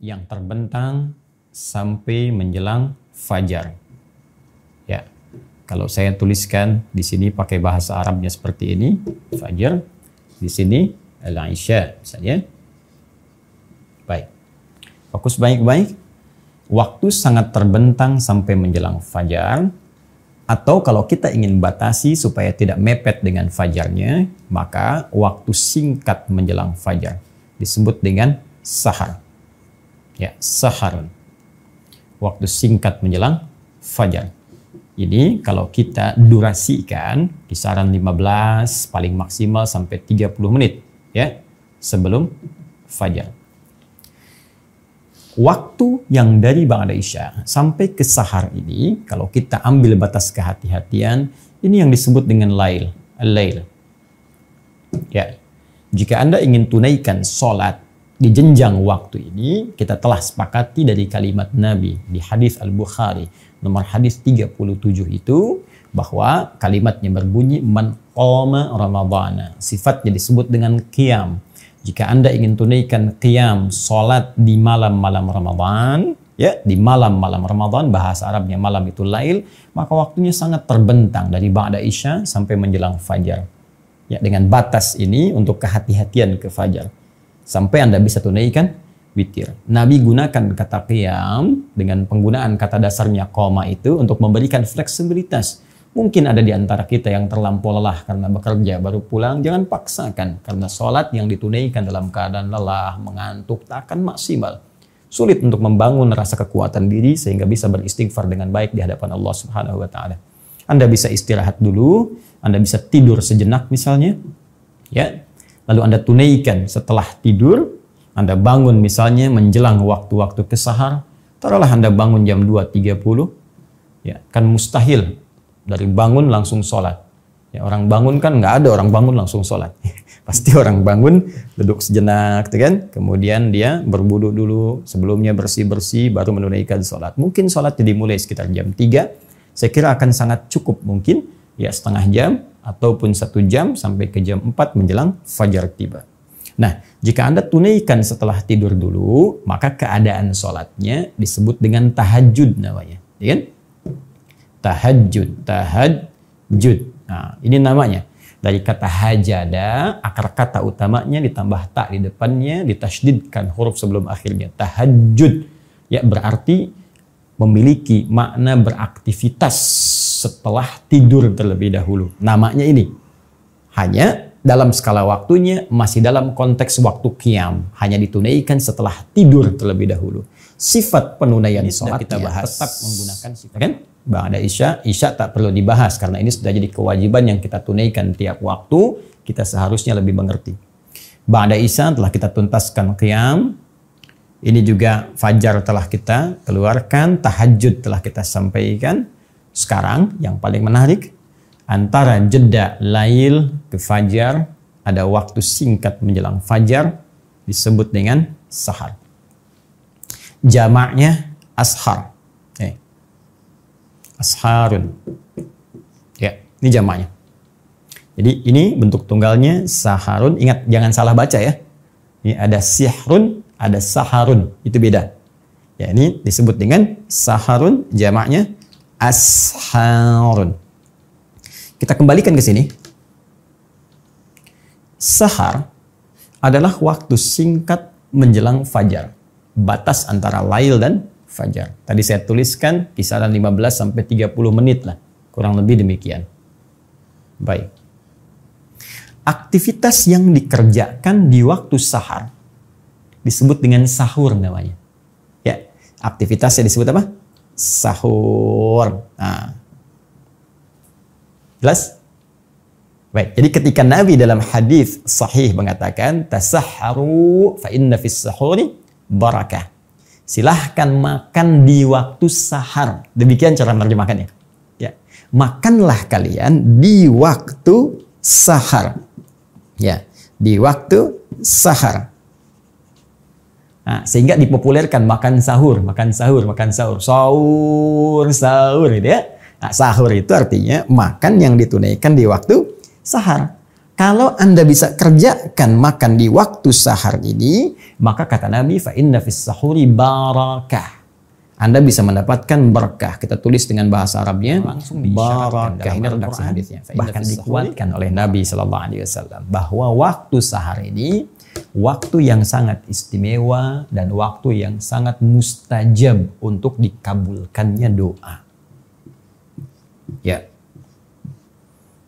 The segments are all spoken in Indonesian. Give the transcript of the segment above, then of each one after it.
yang terbentang sampai menjelang fajar. Ya. Kalau saya tuliskan di sini pakai bahasa Arabnya seperti ini, fajar. Di sini al-isya misalnya. Baik. Fokus baik-baik. Waktu sangat terbentang sampai menjelang fajar. Atau kalau kita ingin batasi supaya tidak mepet dengan fajarnya, maka waktu singkat menjelang fajar disebut dengan sahar ya sahar waktu singkat menjelang fajar ini kalau kita durasikan kisaran 15 paling maksimal sampai 30 menit ya sebelum fajar waktu yang dari Bang Isya sampai ke sahar ini kalau kita ambil batas kehati-hatian ini yang disebut dengan lail lail ya jika Anda ingin tunaikan sholat di jenjang waktu ini kita telah sepakati dari kalimat Nabi di hadis Al-Bukhari nomor hadis 37 itu bahwa kalimatnya berbunyi man qama ramadhana sifatnya disebut dengan qiyam jika Anda ingin tunaikan qiyam salat di malam-malam Ramadhan ya di malam-malam Ramadhan bahasa Arabnya malam itu lail maka waktunya sangat terbentang dari ba'da isya sampai menjelang fajar ya dengan batas ini untuk kehati-hatian ke fajar Sampai Anda bisa tunaikan witir. Nabi gunakan kata qiyam dengan penggunaan kata dasarnya koma itu untuk memberikan fleksibilitas. Mungkin ada di antara kita yang terlampau lelah karena bekerja baru pulang, jangan paksakan karena sholat yang ditunaikan dalam keadaan lelah, mengantuk, tak akan maksimal. Sulit untuk membangun rasa kekuatan diri sehingga bisa beristighfar dengan baik di hadapan Allah Subhanahu wa taala. Anda bisa istirahat dulu, Anda bisa tidur sejenak misalnya. Ya, lalu Anda tunaikan setelah tidur, Anda bangun misalnya menjelang waktu-waktu kesahar, taruhlah Anda bangun jam 2.30, ya, kan mustahil dari bangun langsung sholat. Ya, orang bangun kan nggak ada orang bangun langsung sholat. Pasti orang bangun duduk sejenak, gitu kan? Kemudian dia berbudu dulu, sebelumnya bersih-bersih, baru menunaikan sholat. Mungkin sholat jadi mulai sekitar jam 3, saya kira akan sangat cukup mungkin, ya setengah jam, ataupun satu jam sampai ke jam 4 menjelang fajar tiba. Nah, jika Anda tunaikan setelah tidur dulu, maka keadaan sholatnya disebut dengan tahajud namanya. Ya kan? Tahajud, tahajud. Nah, ini namanya. Dari kata hajada, akar kata utamanya ditambah tak di depannya, ditasjidkan huruf sebelum akhirnya. Tahajud. Ya, berarti memiliki makna beraktivitas setelah tidur terlebih dahulu. Namanya ini. Hanya dalam skala waktunya masih dalam konteks waktu kiam. Hanya ditunaikan setelah tidur terlebih dahulu. Sifat penunaian sholat kita bahas. tetap menggunakan sifat. Kan? Bang ada Isya, Isya tak perlu dibahas karena ini sudah jadi kewajiban yang kita tunaikan tiap waktu. Kita seharusnya lebih mengerti. bang ada Isya telah kita tuntaskan kiam ini juga fajar telah kita keluarkan, tahajud telah kita sampaikan. Sekarang yang paling menarik antara jeda lail ke fajar ada waktu singkat menjelang fajar disebut dengan sahar. Jamaknya ashar. Eh. Asharun. Ya, ini jamaknya. Jadi ini bentuk tunggalnya saharun. Ingat jangan salah baca ya. Ini ada sihrun ada saharun, itu beda. Ya, ini disebut dengan saharun, jamaknya asharun. Kita kembalikan ke sini. Sahar adalah waktu singkat menjelang fajar. Batas antara lail dan fajar. Tadi saya tuliskan kisaran 15 sampai 30 menit lah. Kurang lebih demikian. Baik. Aktivitas yang dikerjakan di waktu sahar disebut dengan sahur namanya. Ya, aktivitasnya disebut apa? Sahur. Nah. Jelas? Baik, jadi ketika Nabi dalam hadis sahih mengatakan tasahharu fa inna fis sahuri barakah. Silahkan makan di waktu sahar. Demikian cara menerjemahkannya. Ya. Makanlah kalian di waktu sahar. Ya, di waktu sahar. Nah, sehingga dipopulerkan makan sahur, makan sahur, makan sahur, sahur, sahur gitu ya. Nah, sahur itu artinya makan yang ditunaikan di waktu sahar. Kalau Anda bisa kerjakan makan di waktu sahar ini, maka kata Nabi, fa inna fis sahuri barakah. Anda bisa mendapatkan berkah. Kita tulis dengan bahasa Arabnya langsung barakah. Ini redaksi hadisnya. Bahkan dikuatkan oleh Nabi Shallallahu Alaihi Wasallam bahwa waktu sahar ini waktu yang sangat istimewa dan waktu yang sangat mustajab untuk dikabulkannya doa. Ya.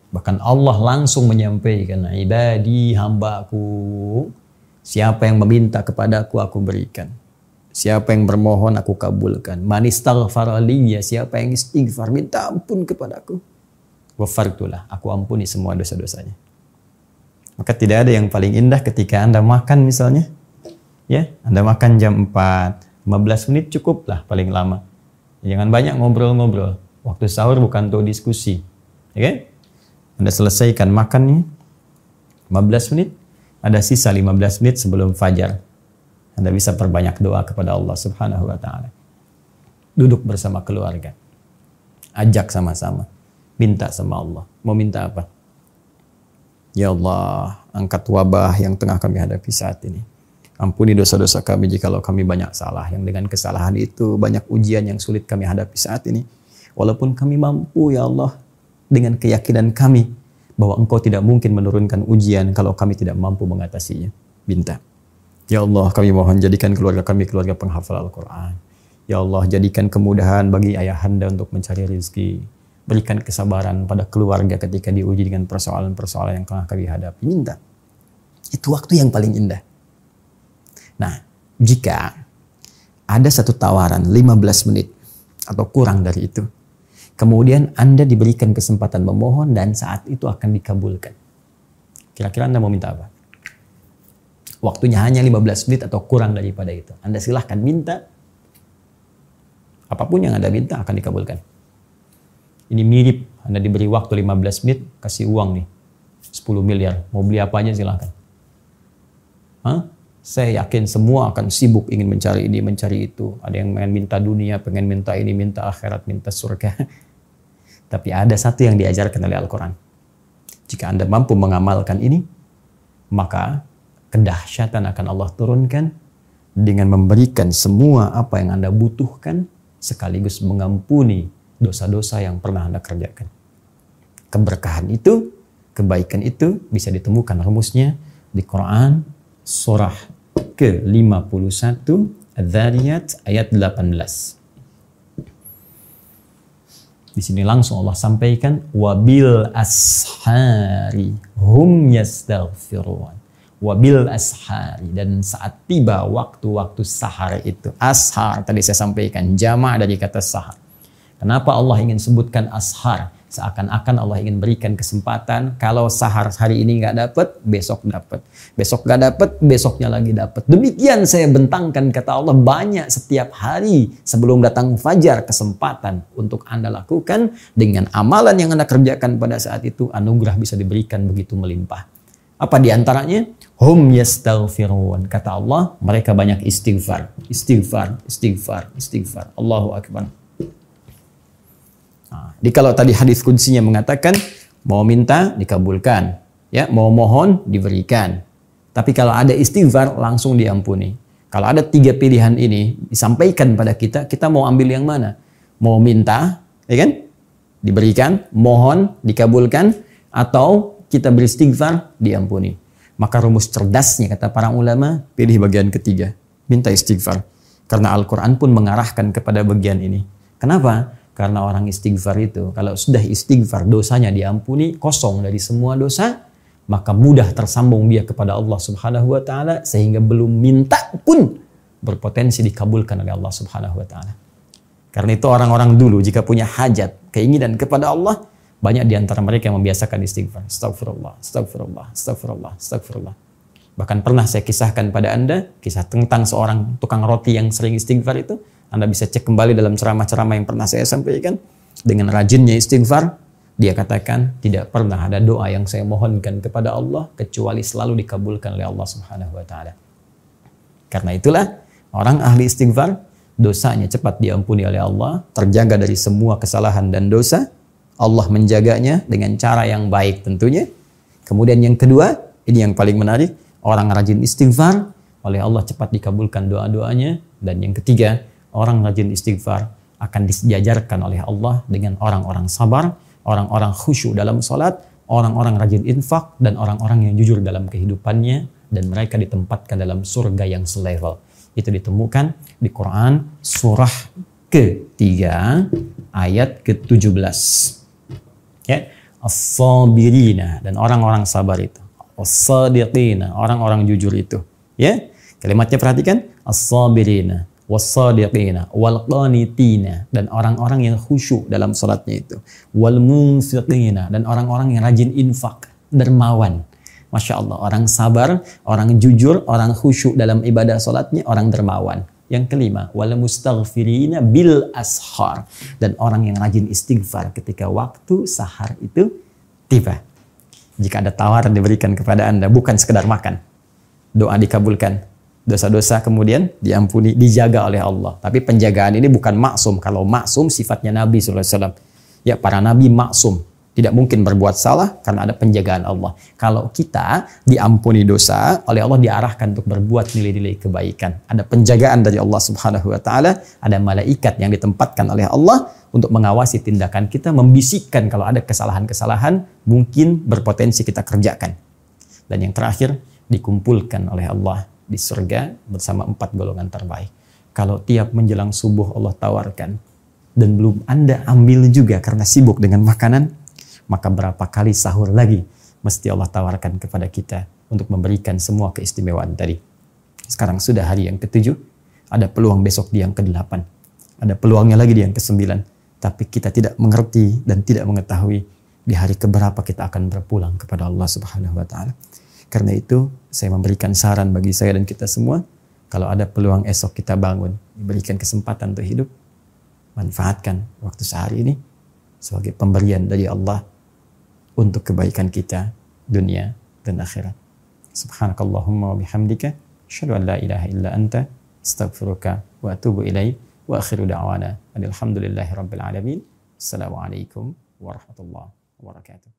Bahkan Allah langsung menyampaikan, ibadi hambaku, siapa yang meminta kepadaku aku berikan. Siapa yang bermohon aku kabulkan. Man ya siapa yang istighfar minta ampun kepadaku. Wafartulah, aku ampuni semua dosa-dosanya. Maka tidak ada yang paling indah ketika Anda makan misalnya. Ya, Anda makan jam 4, 15 menit cukup lah paling lama. Jangan banyak ngobrol-ngobrol. Waktu sahur bukan untuk diskusi. oke? Ya okay? Anda selesaikan makannya 15 menit, ada sisa 15 menit sebelum fajar. Anda bisa perbanyak doa kepada Allah Subhanahu wa taala. Duduk bersama keluarga. Ajak sama-sama. Minta sama Allah. Mau minta apa? Ya Allah, angkat wabah yang tengah kami hadapi saat ini. Ampuni dosa-dosa kami jikalau kami banyak salah. Yang dengan kesalahan itu banyak ujian yang sulit kami hadapi saat ini. Walaupun kami mampu ya Allah dengan keyakinan kami bahwa engkau tidak mungkin menurunkan ujian kalau kami tidak mampu mengatasinya. Binta. Ya Allah kami mohon jadikan keluarga kami keluarga penghafal Al-Quran. Ya Allah jadikan kemudahan bagi ayahanda untuk mencari rezeki. Berikan kesabaran pada keluarga ketika diuji dengan persoalan-persoalan yang telah kami hadapi. Minta. Itu waktu yang paling indah. Nah, jika ada satu tawaran 15 menit atau kurang dari itu, kemudian Anda diberikan kesempatan memohon dan saat itu akan dikabulkan. Kira-kira Anda mau minta apa? Waktunya hanya 15 menit atau kurang daripada itu. Anda silahkan minta. Apapun yang Anda minta akan dikabulkan ini mirip Anda diberi waktu 15 menit kasih uang nih 10 miliar mau beli apa aja silahkan Hah? saya yakin semua akan sibuk ingin mencari ini mencari itu ada yang main minta dunia pengen minta ini minta akhirat minta surga tapi ada satu yang diajarkan oleh Al-Quran jika Anda mampu mengamalkan ini maka kedahsyatan akan Allah turunkan dengan memberikan semua apa yang Anda butuhkan sekaligus mengampuni dosa-dosa yang pernah Anda kerjakan. Keberkahan itu, kebaikan itu bisa ditemukan rumusnya di Quran surah ke-51 Dzariyat ayat 18. Di sini langsung Allah sampaikan wabil ashari hum yastaghfirun. Wabil ashari dan saat tiba waktu-waktu sahar itu. Ashar tadi saya sampaikan jamaah dari kata sahar Kenapa Allah ingin sebutkan ashar? Seakan-akan Allah ingin berikan kesempatan kalau sahar hari ini nggak dapat, besok dapat. Besok nggak dapat, besoknya lagi dapat. Demikian saya bentangkan kata Allah banyak setiap hari sebelum datang fajar kesempatan untuk Anda lakukan dengan amalan yang Anda kerjakan pada saat itu anugerah bisa diberikan begitu melimpah. Apa diantaranya? Hum yastaghfirun. Kata Allah, mereka banyak istighfar. Istighfar, istighfar, istighfar. Allahu Akbar. Jadi kalau tadi hadis kuncinya mengatakan mau minta dikabulkan, ya mau mohon diberikan. Tapi kalau ada istighfar langsung diampuni. Kalau ada tiga pilihan ini disampaikan pada kita, kita mau ambil yang mana? Mau minta, ya kan? Diberikan, mohon, dikabulkan, atau kita beristighfar, diampuni. Maka rumus cerdasnya kata para ulama, pilih bagian ketiga, minta istighfar. Karena Al-Quran pun mengarahkan kepada bagian ini. Kenapa? karena orang istighfar itu kalau sudah istighfar dosanya diampuni kosong dari semua dosa maka mudah tersambung dia kepada Allah Subhanahu wa taala sehingga belum minta pun berpotensi dikabulkan oleh Allah Subhanahu wa taala. Karena itu orang-orang dulu jika punya hajat, keinginan kepada Allah, banyak di antara mereka yang membiasakan istighfar. Astagfirullah, astagfirullah, astagfirullah, astagfirullah. Bahkan pernah saya kisahkan pada Anda kisah tentang seorang tukang roti yang sering istighfar itu anda bisa cek kembali dalam ceramah-ceramah yang pernah saya sampaikan. Dengan rajinnya istighfar, dia katakan tidak pernah ada doa yang saya mohonkan kepada Allah kecuali selalu dikabulkan oleh Allah Subhanahu wa taala. Karena itulah orang ahli istighfar dosanya cepat diampuni oleh Allah, terjaga dari semua kesalahan dan dosa. Allah menjaganya dengan cara yang baik tentunya. Kemudian yang kedua, ini yang paling menarik, orang rajin istighfar oleh Allah cepat dikabulkan doa-doanya dan yang ketiga, orang rajin istighfar akan disejajarkan oleh Allah dengan orang-orang sabar, orang-orang khusyuk dalam sholat, orang-orang rajin infak, dan orang-orang yang jujur dalam kehidupannya, dan mereka ditempatkan dalam surga yang selevel. Itu ditemukan di Quran surah ke-3 ayat ke-17. Ya, as-sabirina dan orang-orang sabar itu. As-sadiqina, orang-orang jujur itu. Ya, kalimatnya perhatikan as-sabirina wassadiqina wal dan orang-orang yang khusyuk dalam salatnya itu wal dan orang-orang yang rajin infak dermawan Masya Allah, orang sabar, orang jujur, orang khusyuk dalam ibadah solatnya, orang dermawan. Yang kelima, wal mustaghfirina bil ashar. Dan orang yang rajin istighfar ketika waktu sahar itu tiba. Jika ada tawaran diberikan kepada Anda, bukan sekedar makan. Doa dikabulkan, dosa-dosa kemudian diampuni, dijaga oleh Allah. Tapi penjagaan ini bukan maksum. Kalau maksum sifatnya Nabi SAW. Ya para Nabi maksum. Tidak mungkin berbuat salah karena ada penjagaan Allah. Kalau kita diampuni dosa, oleh Allah diarahkan untuk berbuat nilai-nilai kebaikan. Ada penjagaan dari Allah Subhanahu wa taala, ada malaikat yang ditempatkan oleh Allah untuk mengawasi tindakan kita, membisikkan kalau ada kesalahan-kesalahan mungkin berpotensi kita kerjakan. Dan yang terakhir dikumpulkan oleh Allah di surga bersama empat golongan terbaik. Kalau tiap menjelang subuh Allah tawarkan dan belum Anda ambil juga karena sibuk dengan makanan, maka berapa kali sahur lagi mesti Allah tawarkan kepada kita untuk memberikan semua keistimewaan tadi. Sekarang sudah hari yang ketujuh, ada peluang besok di yang kedelapan, ada peluangnya lagi di yang kesembilan, tapi kita tidak mengerti dan tidak mengetahui di hari keberapa kita akan berpulang kepada Allah Subhanahu wa taala. Karena itu saya memberikan saran bagi saya dan kita semua, kalau ada peluang esok kita bangun, diberikan kesempatan untuk hidup, manfaatkan waktu sehari ini sebagai pemberian dari Allah untuk kebaikan kita dunia dan akhirat. Subhanakallahumma wa bihamdika, asyhadu an la ilaha illa anta, astaghfiruka wa atubu ilaik wa akhiru da'wana alhamdulillahi rabbil alamin. Assalamualaikum warahmatullahi wabarakatuh.